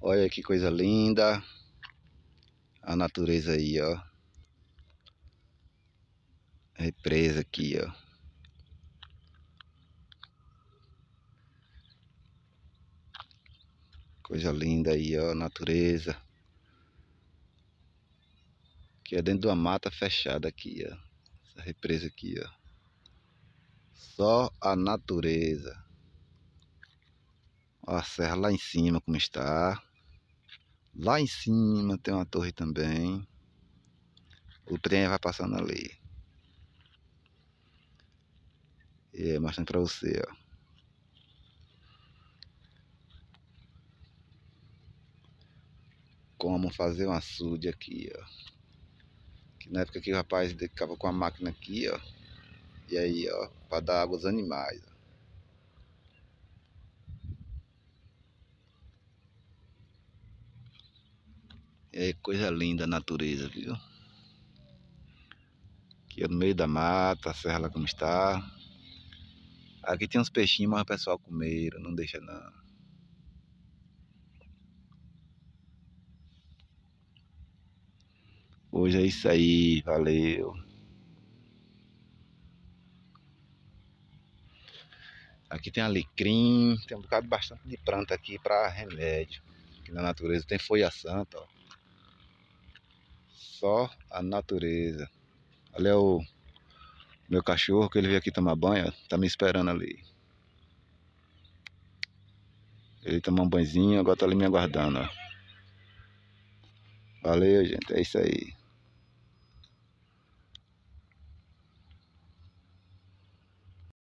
Olha que coisa linda. A natureza aí, ó. Represa aqui, ó. Coisa linda aí, ó, natureza. Que é dentro de uma mata fechada aqui, ó. Essa represa aqui, ó. Só a natureza. Ó, a serra lá em cima como está. Lá em cima tem uma torre também. O trem vai passando ali. E é mostrando pra você, ó. Como fazer um açude aqui, ó. Que na época que o rapaz ficava com a máquina aqui, ó. E aí, ó, pra dar água aos animais, ó. É coisa linda a natureza, viu? Aqui é no meio da mata, a serra lá como está. Aqui tem uns peixinhos, mas o pessoal comeram, não deixa não. Hoje é isso aí, valeu. Aqui tem alecrim, tem um bocado bastante de planta aqui para remédio. Aqui na natureza tem folha santa, ó. Só a natureza. Olha é o meu cachorro que ele veio aqui tomar banho, tá me esperando ali. Ele tomou um banhozinho, agora tá ali me aguardando, ó. Valeu, gente. É isso aí.